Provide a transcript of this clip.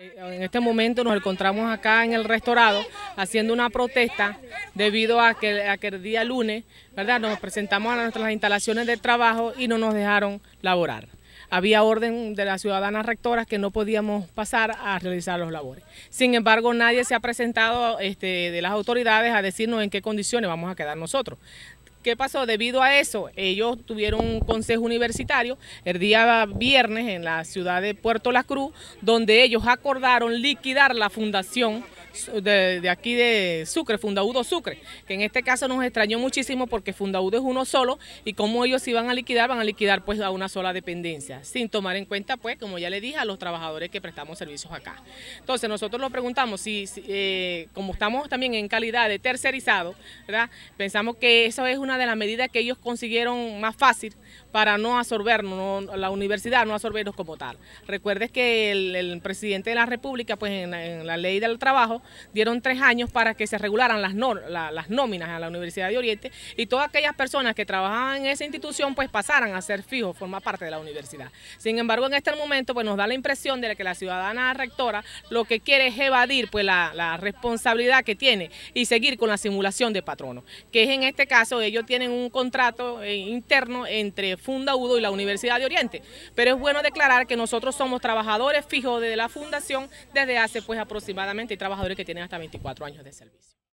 Eh, en este momento nos encontramos acá en el restaurado haciendo una protesta debido a que, el día lunes ¿verdad? nos presentamos a nuestras instalaciones de trabajo y no nos dejaron laborar. Había orden de las ciudadanas rectoras que no podíamos pasar a realizar los labores. Sin embargo, nadie se ha presentado este, de las autoridades a decirnos en qué condiciones vamos a quedar nosotros. ¿Qué pasó? Debido a eso, ellos tuvieron un consejo universitario el día viernes en la ciudad de Puerto La Cruz, donde ellos acordaron liquidar la fundación de, aquí de Sucre, Fundaudo Sucre, que en este caso nos extrañó muchísimo porque Fundaudo es uno solo y como ellos iban a liquidar, van a liquidar pues a una sola dependencia, sin tomar en cuenta pues, como ya le dije, a los trabajadores que prestamos servicios acá. Entonces nosotros lo preguntamos si, eh, como estamos también en calidad de tercerizado, ¿verdad? pensamos que esa es una de las medidas que ellos consiguieron más fácil para no absorbernos, la universidad no absorbernos como tal. Recuerdes que el, presidente de la República, pues en la ley del trabajo, dieron tres años para que se regularan las, las nóminas a la Universidad de Oriente y todas aquellas personas que trabajaban en esa institución pues pasaran a ser fijos, formar parte de la universidad. Sin embargo, en este momento pues nos da la impresión de que la ciudadana rectora lo que quiere es evadir pues la, responsabilidad que tiene y seguir con la simulación de patrono, que es en este caso ellos tienen un contrato eh, interno entre Fundaudo y la Universidad de Oriente, pero es bueno declarar que nosotros somos trabajadores fijos de la fundación desde hace pues aproximadamente trabajadores que tienen hasta 24 años de servicio.